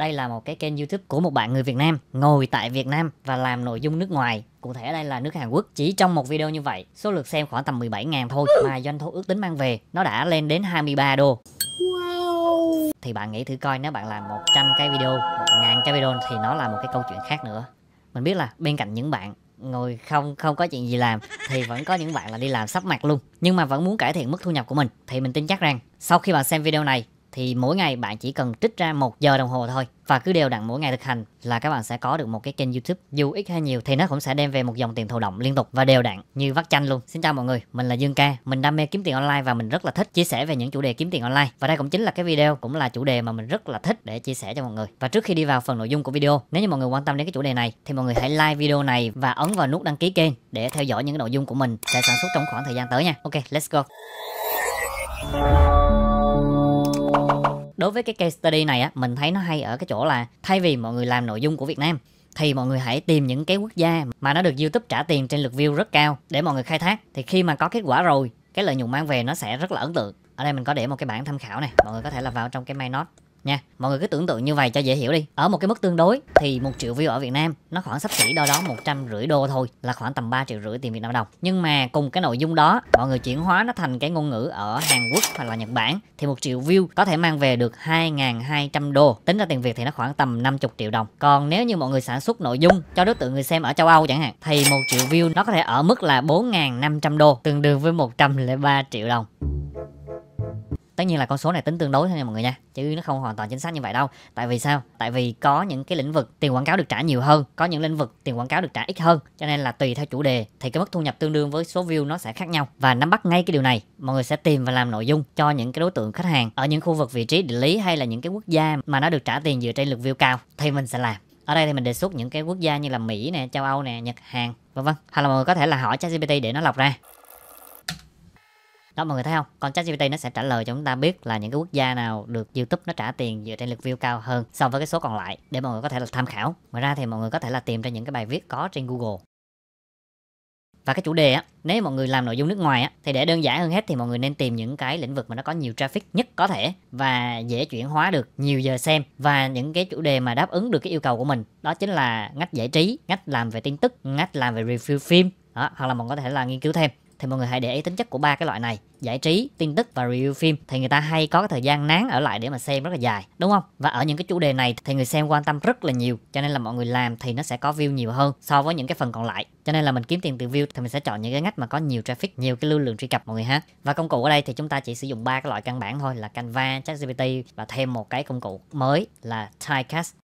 Đây là một cái kênh YouTube của một bạn người Việt Nam ngồi tại Việt Nam và làm nội dung nước ngoài. Cụ thể đây là nước Hàn Quốc. Chỉ trong một video như vậy, số lượt xem khoảng tầm 17.000 thôi mà doanh thu ước tính mang về nó đã lên đến 23 đô. Wow. Thì bạn nghĩ thử coi nếu bạn làm 100 cái video, 1.000 cái video thì nó là một cái câu chuyện khác nữa. Mình biết là bên cạnh những bạn ngồi không không có chuyện gì làm thì vẫn có những bạn là đi làm sắp mặt luôn nhưng mà vẫn muốn cải thiện mức thu nhập của mình thì mình tin chắc rằng sau khi bạn xem video này thì mỗi ngày bạn chỉ cần trích ra một giờ đồng hồ thôi và cứ đều đặn mỗi ngày thực hành là các bạn sẽ có được một cái kênh YouTube dù ít hay nhiều thì nó cũng sẽ đem về một dòng tiền thụ động liên tục và đều đặn như vắt chanh luôn. Xin chào mọi người, mình là Dương Ca, mình đam mê kiếm tiền online và mình rất là thích chia sẻ về những chủ đề kiếm tiền online và đây cũng chính là cái video cũng là chủ đề mà mình rất là thích để chia sẻ cho mọi người. Và trước khi đi vào phần nội dung của video, nếu như mọi người quan tâm đến cái chủ đề này thì mọi người hãy like video này và ấn vào nút đăng ký kênh để theo dõi những nội dung của mình sẽ sản xuất trong khoảng thời gian tới nha. Ok, let's go đối với cái case study này á mình thấy nó hay ở cái chỗ là thay vì mọi người làm nội dung của Việt Nam thì mọi người hãy tìm những cái quốc gia mà nó được YouTube trả tiền trên lượt view rất cao để mọi người khai thác thì khi mà có kết quả rồi cái lợi nhuận mang về nó sẽ rất là ấn tượng ở đây mình có để một cái bảng tham khảo này mọi người có thể là vào trong cái my note nha mọi người cứ tưởng tượng như vậy cho dễ hiểu đi ở một cái mức tương đối thì một triệu view ở Việt Nam nó khoảng sắp xỉ đâu đó một trăm rưỡi đô thôi là khoảng tầm 3 triệu rưỡi tiền Việt Nam đồng nhưng mà cùng cái nội dung đó mọi người chuyển hóa nó thành cái ngôn ngữ ở Hàn Quốc hoặc là Nhật Bản thì một triệu view có thể mang về được 2.200 đô tính ra tiền Việt thì nó khoảng tầm 50 triệu đồng còn nếu như mọi người sản xuất nội dung cho đối tượng người xem ở châu Âu chẳng hạn thì một triệu view nó có thể ở mức là 4.500 đô tương đương với 103 triệu đồng tất nhiên là con số này tính tương đối thôi nha mọi người nha chứ nó không hoàn toàn chính xác như vậy đâu tại vì sao tại vì có những cái lĩnh vực tiền quảng cáo được trả nhiều hơn có những lĩnh vực tiền quảng cáo được trả ít hơn cho nên là tùy theo chủ đề thì cái mức thu nhập tương đương với số view nó sẽ khác nhau và nắm bắt ngay cái điều này mọi người sẽ tìm và làm nội dung cho những cái đối tượng khách hàng ở những khu vực vị trí địa lý hay là những cái quốc gia mà nó được trả tiền dựa trên lượt view cao thì mình sẽ làm ở đây thì mình đề xuất những cái quốc gia như là Mỹ nè, châu Âu nè, Nhật Hàn vân vân. Hoặc là mọi người có thể là hỏi ChatGPT để nó lọc ra đó mọi người thấy không còn ChatGPT nó sẽ trả lời cho chúng ta biết là những cái quốc gia nào được YouTube nó trả tiền dựa trên lượt view cao hơn so với cái số còn lại để mọi người có thể là tham khảo ngoài ra thì mọi người có thể là tìm ra những cái bài viết có trên Google và cái chủ đề á nếu mọi người làm nội dung nước ngoài á thì để đơn giản hơn hết thì mọi người nên tìm những cái lĩnh vực mà nó có nhiều traffic nhất có thể và dễ chuyển hóa được nhiều giờ xem và những cái chủ đề mà đáp ứng được cái yêu cầu của mình đó chính là ngách giải trí ngách làm về tin tức ngách làm về review phim đó hoặc là mọi người có thể là nghiên cứu thêm thì mọi người hãy để ý tính chất của ba cái loại này giải trí tin tức và review phim thì người ta hay có cái thời gian nán ở lại để mà xem rất là dài đúng không và ở những cái chủ đề này thì người xem quan tâm rất là nhiều cho nên là mọi người làm thì nó sẽ có view nhiều hơn so với những cái phần còn lại cho nên là mình kiếm tiền từ view thì mình sẽ chọn những cái ngách mà có nhiều traffic nhiều cái lưu lượng truy cập mọi người ha và công cụ ở đây thì chúng ta chỉ sử dụng ba cái loại căn bản thôi là canva chatgpt và thêm một cái công cụ mới là typecast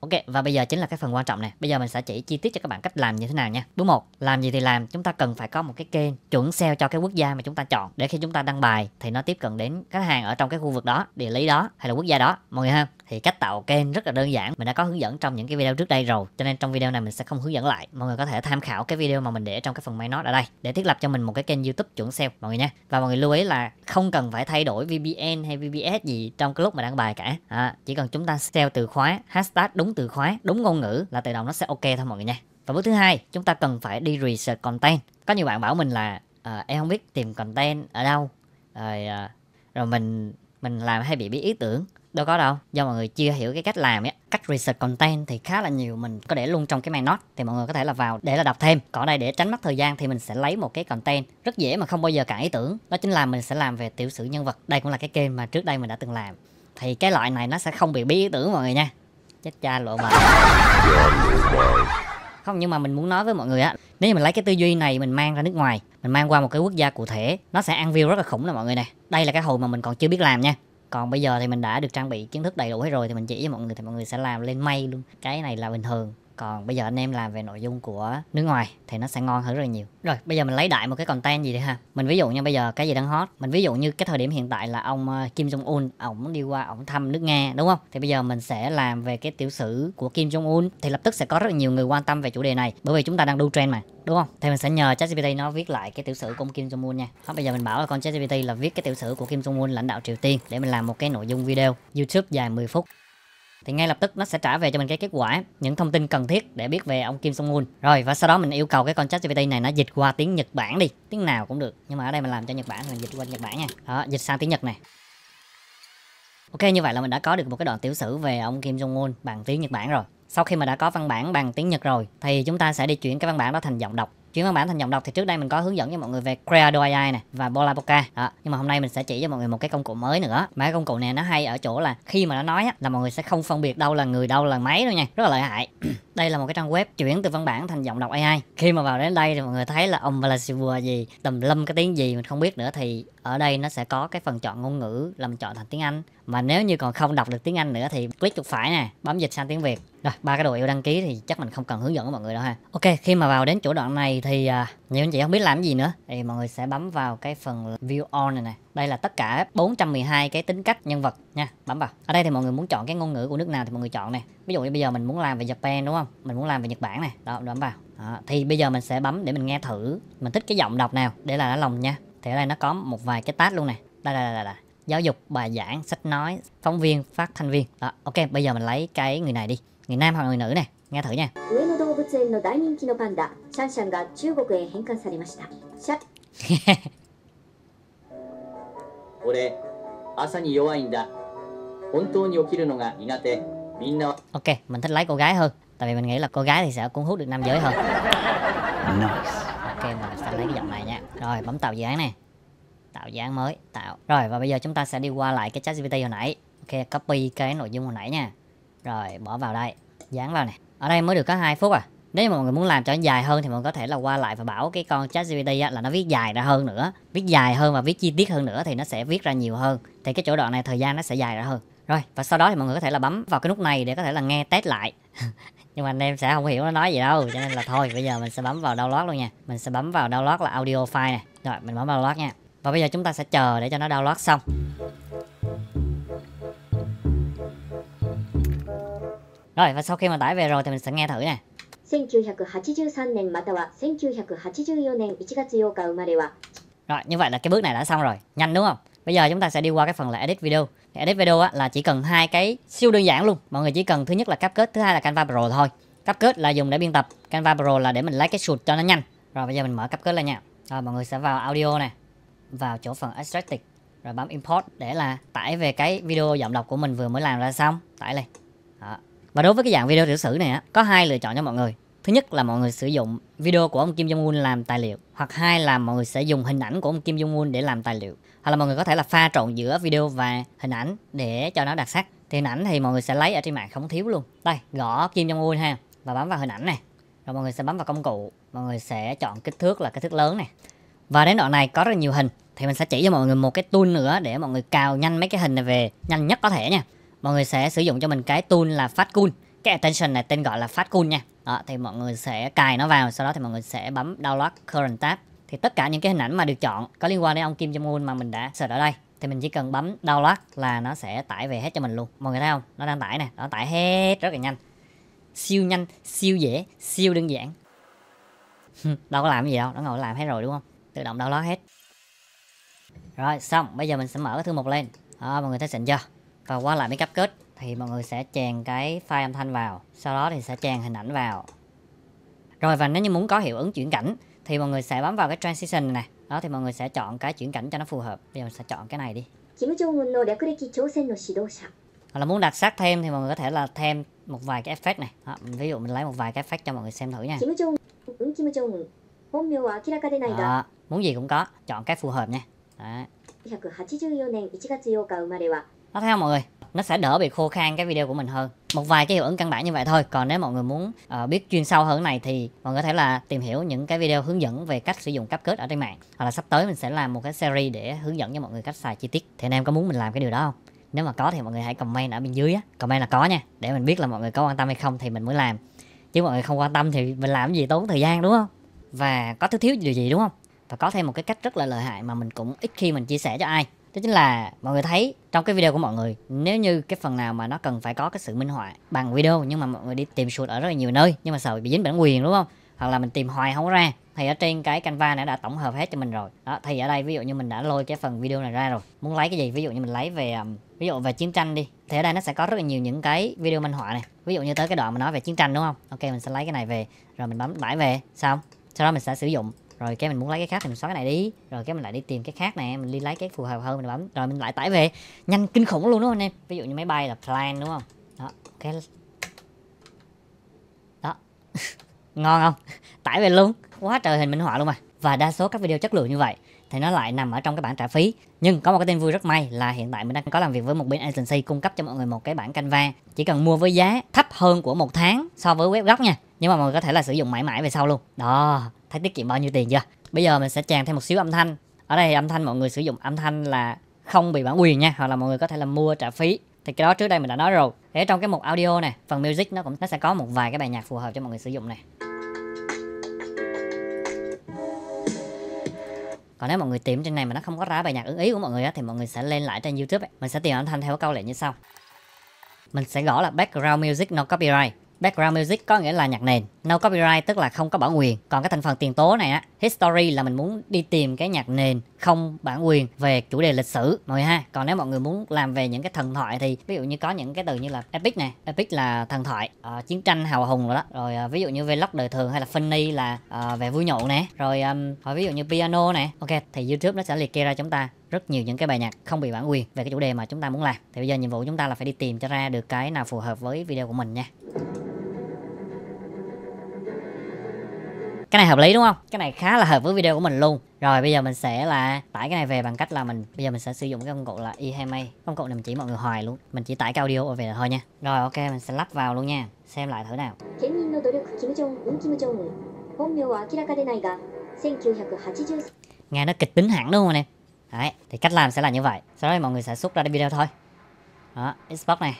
Ok, và bây giờ chính là cái phần quan trọng này. Bây giờ mình sẽ chỉ chi tiết cho các bạn cách làm như thế nào nha. Bước 1, làm gì thì làm, chúng ta cần phải có một cái kênh chuẩn SEO cho cái quốc gia mà chúng ta chọn để khi chúng ta đăng bài thì nó tiếp cận đến khách hàng ở trong cái khu vực đó, địa lý đó hay là quốc gia đó. Mọi người ha, thì cách tạo kênh rất là đơn giản, mình đã có hướng dẫn trong những cái video trước đây rồi. Cho nên trong video này mình sẽ không hướng dẫn lại. Mọi người có thể tham khảo cái video mà mình để trong cái phần máy nói ở đây để thiết lập cho mình một cái kênh YouTube chuẩn SEO mọi người nha. Và mọi người lưu ý là không cần phải thay đổi VPN hay VPS gì trong cái lúc mà đăng bài cả. À, chỉ cần chúng ta SEO từ khóa hashtag đúng đúng từ khóa, đúng ngôn ngữ là tự động nó sẽ ok thôi mọi người nha. Và bước thứ hai, chúng ta cần phải đi research content. Có nhiều bạn bảo mình là à, em không biết tìm content ở đâu, rồi, à, rồi mình mình làm hay bị bí ý tưởng. Đâu có đâu, do mọi người chưa hiểu cái cách làm ấy. Cách research content thì khá là nhiều, mình có để luôn trong cái màn note thì mọi người có thể là vào để là đọc thêm. Còn đây để tránh mất thời gian thì mình sẽ lấy một cái content rất dễ mà không bao giờ cản ý tưởng. Đó chính là mình sẽ làm về tiểu sử nhân vật. Đây cũng là cái kênh mà trước đây mình đã từng làm. Thì cái loại này nó sẽ không bị bí ý tưởng mọi người nha chết cha lộ bài không nhưng mà mình muốn nói với mọi người á nếu như mình lấy cái tư duy này mình mang ra nước ngoài mình mang qua một cái quốc gia cụ thể nó sẽ ăn view rất là khủng nè mọi người nè đây là cái hồi mà mình còn chưa biết làm nha còn bây giờ thì mình đã được trang bị kiến thức đầy đủ hết rồi thì mình chỉ với mọi người thì mọi người sẽ làm lên may luôn cái này là bình thường còn bây giờ anh em làm về nội dung của nước ngoài thì nó sẽ ngon hơn rất là nhiều rồi bây giờ mình lấy đại một cái content gì đi ha mình ví dụ như bây giờ cái gì đang hot mình ví dụ như cái thời điểm hiện tại là ông ờ, Kim Jong Un ổng đi qua ổng thăm nước Nga đúng không thì bây giờ mình sẽ làm về cái tiểu sử của Kim Jong Un thì lập tức sẽ có rất là nhiều người quan tâm về chủ đề này bởi vì chúng ta đang đu trend mà đúng không thì mình sẽ nhờ ChatGPT nó viết lại cái tiểu sử của Kim Jong Un nha đó, bây giờ mình bảo là con ChatGPT là viết cái tiểu sử của Kim Jong Un lãnh đạo Triều Tiên để mình làm một cái nội dung video YouTube dài 10 phút thì ngay lập tức nó sẽ trả về cho mình cái kết quả những thông tin cần thiết để biết về ông Kim Song Un rồi và sau đó mình yêu cầu cái con ChatGPT này nó dịch qua tiếng Nhật Bản đi tiếng nào cũng được nhưng mà ở đây mình làm cho Nhật Bản thì mình dịch qua Nhật Bản nha đó dịch sang tiếng Nhật này Ok như vậy là mình đã có được một cái đoạn tiểu sử về ông Kim Jong Un bằng tiếng Nhật Bản rồi sau khi mà đã có văn bản bằng tiếng Nhật rồi thì chúng ta sẽ đi chuyển cái văn bản đó thành giọng đọc chuyển văn bản thành giọng đọc thì trước đây mình có hướng dẫn cho mọi người về Creado AI này và Bolaboka. đó. nhưng mà hôm nay mình sẽ chỉ cho mọi người một cái công cụ mới nữa mà cái công cụ này nó hay ở chỗ là khi mà nó nói á, là mọi người sẽ không phân biệt đâu là người đâu là máy đâu nha rất là lợi hại đây là một cái trang web chuyển từ văn bản thành giọng đọc AI. Khi mà vào đến đây thì mọi người thấy là ông là vừa gì, tầm lâm cái tiếng gì mình không biết nữa thì ở đây nó sẽ có cái phần chọn ngôn ngữ làm chọn thành tiếng Anh. Mà nếu như còn không đọc được tiếng Anh nữa thì click chuột phải nè, bấm dịch sang tiếng Việt. Rồi, ba cái đồ yêu đăng ký thì chắc mình không cần hướng dẫn với mọi người đâu ha. Ok, khi mà vào đến chỗ đoạn này thì uh, nhiều anh chị không biết làm gì nữa thì mọi người sẽ bấm vào cái phần view on này nè đây là tất cả 412 cái tính cách nhân vật nha. Bấm vào. Ở đây thì mọi người muốn chọn cái ngôn ngữ của nước nào thì mọi người chọn này. Ví dụ như bây giờ mình muốn làm về Japan đúng không? Mình muốn làm về Nhật Bản này. Đó, bấm vào. Đó. Thì bây giờ mình sẽ bấm để mình nghe thử mình thích cái giọng đọc nào để là nó lòng nha. Thì ở đây nó có một vài cái tát luôn này. Đây đây đây đây. Giáo dục, bài giảng, sách nói, phóng viên, phát thanh viên. Đó, ok, bây giờ mình lấy cái người này đi. Người nam hoặc người nữ này. Nghe thử nha. 上野動物園の大人気のパンダ、シャンシャンが中国へ返還されました。シャン 俺朝に弱いんだ本当に起きるのが苦手みんな ok mình thích lấy cô gái hơn tại vì mình nghĩ là cô gái thì sẽ cuốn hút được nam giới hơn nice. ok mình sẽ lấy cái giọng này nha rồi bấm tạo dự án này tạo dự án mới tạo rồi và bây giờ chúng ta sẽ đi qua lại cái chat gpt hồi nãy ok copy cái nội dung hồi nãy nha rồi bỏ vào đây dán vào này ở đây mới được có hai phút à nếu mà mọi người muốn làm cho nó dài hơn thì mọi người có thể là qua lại và bảo cái con ChatGPT là nó viết dài ra hơn nữa viết dài hơn và viết chi tiết hơn nữa thì nó sẽ viết ra nhiều hơn thì cái chỗ đoạn này thời gian nó sẽ dài ra hơn rồi và sau đó thì mọi người có thể là bấm vào cái nút này để có thể là nghe test lại nhưng mà anh em sẽ không hiểu nó nói gì đâu cho nên là thôi bây giờ mình sẽ bấm vào download luôn nha mình sẽ bấm vào download là audio file này rồi mình bấm vào download nha và bây giờ chúng ta sẽ chờ để cho nó download xong rồi và sau khi mà tải về rồi thì mình sẽ nghe thử nè rồi, như vậy là cái bước này đã xong rồi. Nhanh đúng không? Bây giờ chúng ta sẽ đi qua cái phần là edit video. Thì edit video á, là chỉ cần hai cái siêu đơn giản luôn. Mọi người chỉ cần thứ nhất là CapCut, thứ hai là Canva Pro thôi. CapCut là dùng để biên tập, Canva Pro là để mình lấy cái shoot cho nó nhanh. Rồi bây giờ mình mở CapCut lên nha. Rồi mọi người sẽ vào audio nè. Vào chỗ phần aesthetic, rồi bấm import để là tải về cái video giọng đọc của mình vừa mới làm ra xong. Tải lên. Đó. Và đối với cái dạng video tiểu sử này á, có hai lựa chọn cho mọi người. Thứ nhất là mọi người sử dụng video của ông Kim Jong Un làm tài liệu, hoặc hai là mọi người sẽ dùng hình ảnh của ông Kim Jong Un để làm tài liệu. Hoặc là mọi người có thể là pha trộn giữa video và hình ảnh để cho nó đặc sắc. Thì hình ảnh thì mọi người sẽ lấy ở trên mạng không thiếu luôn. Đây, gõ Kim Jong Un ha và bấm vào hình ảnh này. Rồi mọi người sẽ bấm vào công cụ, mọi người sẽ chọn kích thước là kích thước lớn này. Và đến đoạn này có rất nhiều hình thì mình sẽ chỉ cho mọi người một cái tool nữa để mọi người cào nhanh mấy cái hình này về nhanh nhất có thể nha mọi người sẽ sử dụng cho mình cái tool là Fatcool cái attention này tên gọi là Fatcool nha đó thì mọi người sẽ cài nó vào sau đó thì mọi người sẽ bấm download current tab thì tất cả những cái hình ảnh mà được chọn có liên quan đến ông Kim Jong Un mà mình đã search ở đây thì mình chỉ cần bấm download là nó sẽ tải về hết cho mình luôn mọi người thấy không nó đang tải nè nó tải hết rất là nhanh siêu nhanh siêu dễ siêu đơn giản đâu có làm gì đâu nó ngồi làm hết rồi đúng không tự động download hết rồi xong bây giờ mình sẽ mở cái thư mục lên đó, mọi người thấy xịn chưa và qua lại mấy cấp kết thì mọi người sẽ chèn cái file âm thanh vào sau đó thì sẽ chèn hình ảnh vào rồi và nếu như muốn có hiệu ứng chuyển cảnh thì mọi người sẽ bấm vào cái transition này đó thì mọi người sẽ chọn cái chuyển cảnh cho nó phù hợp bây giờ mình sẽ chọn cái này đi Kim Jong Un hoặc là muốn đặc sắc thêm thì mọi người có thể là thêm một vài cái effect này đó, ví dụ mình lấy một vài cái effect cho mọi người xem thử nha Kim Kim Jong Jong Un Un đó, muốn gì cũng có chọn cái phù hợp nha Đấy. 1984年1月8日生まれは đó thấy không mọi người nó sẽ đỡ bị khô khan cái video của mình hơn một vài cái hiệu ứng căn bản như vậy thôi còn nếu mọi người muốn uh, biết chuyên sâu hơn này thì mọi người có thể là tìm hiểu những cái video hướng dẫn về cách sử dụng cấp kết ở trên mạng hoặc là sắp tới mình sẽ làm một cái series để hướng dẫn cho mọi người cách xài chi tiết thì anh em có muốn mình làm cái điều đó không nếu mà có thì mọi người hãy comment ở bên dưới á comment là có nha để mình biết là mọi người có quan tâm hay không thì mình mới làm chứ mọi người không quan tâm thì mình làm cái gì tốn thời gian đúng không và có thứ thiếu điều gì đúng không và có thêm một cái cách rất là lợi hại mà mình cũng ít khi mình chia sẻ cho ai đó chính là mọi người thấy trong cái video của mọi người nếu như cái phần nào mà nó cần phải có cái sự minh họa bằng video nhưng mà mọi người đi tìm sụt ở rất là nhiều nơi nhưng mà sợ bị dính bản quyền đúng không hoặc là mình tìm hoài không ra thì ở trên cái Canva này đã tổng hợp hết cho mình rồi đó thì ở đây ví dụ như mình đã lôi cái phần video này ra rồi muốn lấy cái gì ví dụ như mình lấy về um, ví dụ về chiến tranh đi thì ở đây nó sẽ có rất là nhiều những cái video minh họa này ví dụ như tới cái đoạn mà nói về chiến tranh đúng không ok mình sẽ lấy cái này về rồi mình bấm tải về xong sau đó mình sẽ sử dụng rồi cái mình muốn lấy cái khác thì mình xóa cái này đi rồi cái mình lại đi tìm cái khác này mình đi lấy cái phù hợp hơn mình bấm rồi mình lại tải về nhanh kinh khủng luôn đúng không anh em ví dụ như máy bay là plan đúng không đó cái đó ngon không tải về luôn quá trời hình minh họa luôn mà và đa số các video chất lượng như vậy thì nó lại nằm ở trong cái bản trả phí nhưng có một cái tin vui rất may là hiện tại mình đang có làm việc với một bên agency cung cấp cho mọi người một cái bản Canva chỉ cần mua với giá thấp hơn của một tháng so với web gốc nha nhưng mà mọi người có thể là sử dụng mãi mãi về sau luôn đó thấy tiết kiệm bao nhiêu tiền chưa bây giờ mình sẽ chèn thêm một xíu âm thanh ở đây âm thanh mọi người sử dụng âm thanh là không bị bản quyền nha hoặc là mọi người có thể là mua trả phí thì cái đó trước đây mình đã nói rồi thế trong cái mục audio này phần music nó cũng nó sẽ có một vài cái bài nhạc phù hợp cho mọi người sử dụng này còn nếu mọi người tìm trên này mà nó không có ra bài nhạc ưng ý của mọi người á, thì mọi người sẽ lên lại trên youtube ấy. mình sẽ tìm âm thanh theo câu lệnh như sau mình sẽ gõ là background music no copyright Background music có nghĩa là nhạc nền, no copyright tức là không có bản quyền. Còn cái thành phần tiền tố này á, history là mình muốn đi tìm cái nhạc nền không bản quyền về chủ đề lịch sử mọi người ha. Còn nếu mọi người muốn làm về những cái thần thoại thì ví dụ như có những cái từ như là epic này, epic là thần thoại, uh, chiến tranh hào hùng rồi đó. Rồi uh, ví dụ như vlog đời thường hay là funny là uh, về vui nhộn nè. Rồi um, rồi ví dụ như piano nè. Ok, thì YouTube nó sẽ liệt kê ra chúng ta rất nhiều những cái bài nhạc không bị bản quyền về cái chủ đề mà chúng ta muốn làm. Thì bây giờ nhiệm vụ chúng ta là phải đi tìm cho ra được cái nào phù hợp với video của mình nha. cái này hợp lý đúng không cái này khá là hợp với video của mình luôn rồi bây giờ mình sẽ là tải cái này về bằng cách là mình bây giờ mình sẽ sử dụng cái công cụ là eHema công cụ này mình chỉ mọi người hoài luôn mình chỉ tải cái audio về thôi nha rồi ok mình sẽ lắp vào luôn nha xem lại thử nào nghe nó kịch tính hẳn đúng không anh em đấy thì cách làm sẽ là như vậy sau đó mọi người sẽ xuất ra cái video thôi đó xbox này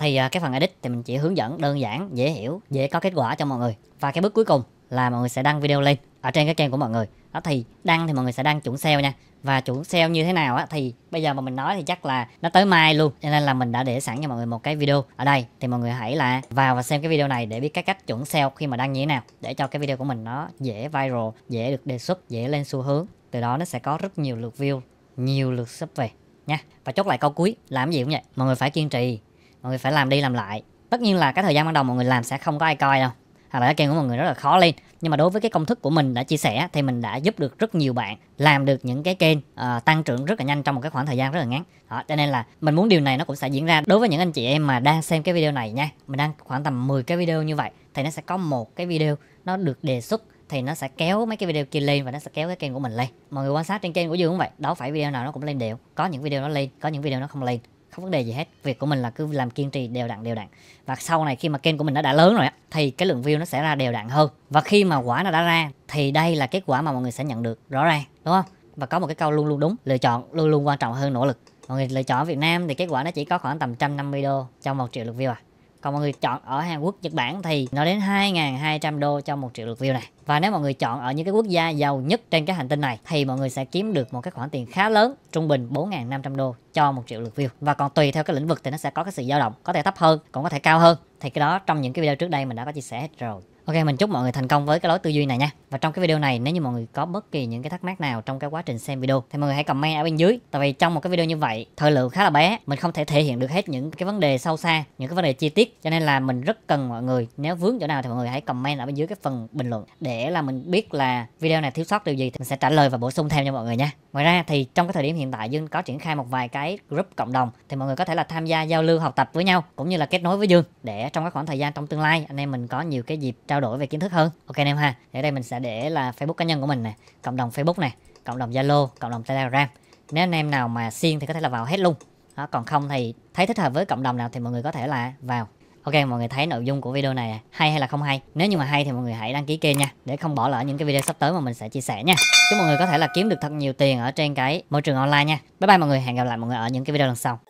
thì à, cái phần edit thì mình chỉ hướng dẫn đơn giản dễ hiểu dễ có kết quả cho mọi người và cái bước cuối cùng là mọi người sẽ đăng video lên ở trên cái kênh của mọi người đó thì đăng thì mọi người sẽ đăng chuẩn SEO nha và chuẩn SEO như thế nào á thì bây giờ mà mình nói thì chắc là nó tới mai luôn cho nên là mình đã để sẵn cho mọi người một cái video ở đây thì mọi người hãy là vào và xem cái video này để biết cái cách chuẩn SEO khi mà đăng như thế nào để cho cái video của mình nó dễ viral dễ được đề xuất dễ lên xu hướng từ đó nó sẽ có rất nhiều lượt view nhiều lượt sub về nha và chốt lại câu cuối làm gì cũng vậy mọi người phải kiên trì mọi người phải làm đi làm lại tất nhiên là cái thời gian ban đầu mọi người làm sẽ không có ai coi đâu hoặc là cái kênh của mọi người rất là khó lên nhưng mà đối với cái công thức của mình đã chia sẻ thì mình đã giúp được rất nhiều bạn làm được những cái kênh uh, tăng trưởng rất là nhanh trong một cái khoảng thời gian rất là ngắn đó cho nên là mình muốn điều này nó cũng sẽ diễn ra đối với những anh chị em mà đang xem cái video này nha mình đang khoảng tầm 10 cái video như vậy thì nó sẽ có một cái video nó được đề xuất thì nó sẽ kéo mấy cái video kia lên và nó sẽ kéo cái kênh của mình lên mọi người quan sát trên kênh của dương cũng vậy đâu phải video nào nó cũng lên đều có những video nó lên có những video nó không lên không vấn đề gì hết việc của mình là cứ làm kiên trì đều đặn đều đặn và sau này khi mà kênh của mình đã đã lớn rồi á thì cái lượng view nó sẽ ra đều đặn hơn và khi mà quả nó đã ra thì đây là kết quả mà mọi người sẽ nhận được rõ ràng đúng không và có một cái câu luôn luôn đúng lựa chọn luôn luôn quan trọng hơn nỗ lực mọi người lựa chọn ở Việt Nam thì kết quả nó chỉ có khoảng tầm 150 đô trong một triệu lượt view à còn mọi người chọn ở Hàn Quốc Nhật Bản thì nó đến 2.200 đô cho một triệu lượt view này và nếu mọi người chọn ở những cái quốc gia giàu nhất trên cái hành tinh này thì mọi người sẽ kiếm được một cái khoản tiền khá lớn trung bình 4.500 đô cho một triệu lượt view và còn tùy theo cái lĩnh vực thì nó sẽ có cái sự dao động có thể thấp hơn cũng có thể cao hơn thì cái đó trong những cái video trước đây mình đã có chia sẻ hết rồi Ok, mình chúc mọi người thành công với cái lối tư duy này nha. Và trong cái video này, nếu như mọi người có bất kỳ những cái thắc mắc nào trong cái quá trình xem video thì mọi người hãy comment ở bên dưới. Tại vì trong một cái video như vậy, thời lượng khá là bé, mình không thể thể hiện được hết những cái vấn đề sâu xa, những cái vấn đề chi tiết. Cho nên là mình rất cần mọi người, nếu vướng chỗ nào thì mọi người hãy comment ở bên dưới cái phần bình luận để là mình biết là video này thiếu sót điều gì thì mình sẽ trả lời và bổ sung thêm cho mọi người nha. Ngoài ra thì trong cái thời điểm hiện tại Dương có triển khai một vài cái group cộng đồng thì mọi người có thể là tham gia giao lưu học tập với nhau cũng như là kết nối với Dương để trong các khoảng thời gian trong tương lai anh em mình có nhiều cái dịp trao trao đổi về kiến thức hơn ok anh em ha ở đây mình sẽ để là facebook cá nhân của mình này cộng đồng facebook này cộng đồng zalo cộng đồng telegram nếu anh em nào mà xiên thì có thể là vào hết luôn đó, còn không thì thấy thích hợp với cộng đồng nào thì mọi người có thể là vào Ok, mọi người thấy nội dung của video này hay hay là không hay? Nếu như mà hay thì mọi người hãy đăng ký kênh nha để không bỏ lỡ những cái video sắp tới mà mình sẽ chia sẻ nha. Chúc mọi người có thể là kiếm được thật nhiều tiền ở trên cái môi trường online nha. Bye bye mọi người, hẹn gặp lại mọi người ở những cái video lần sau.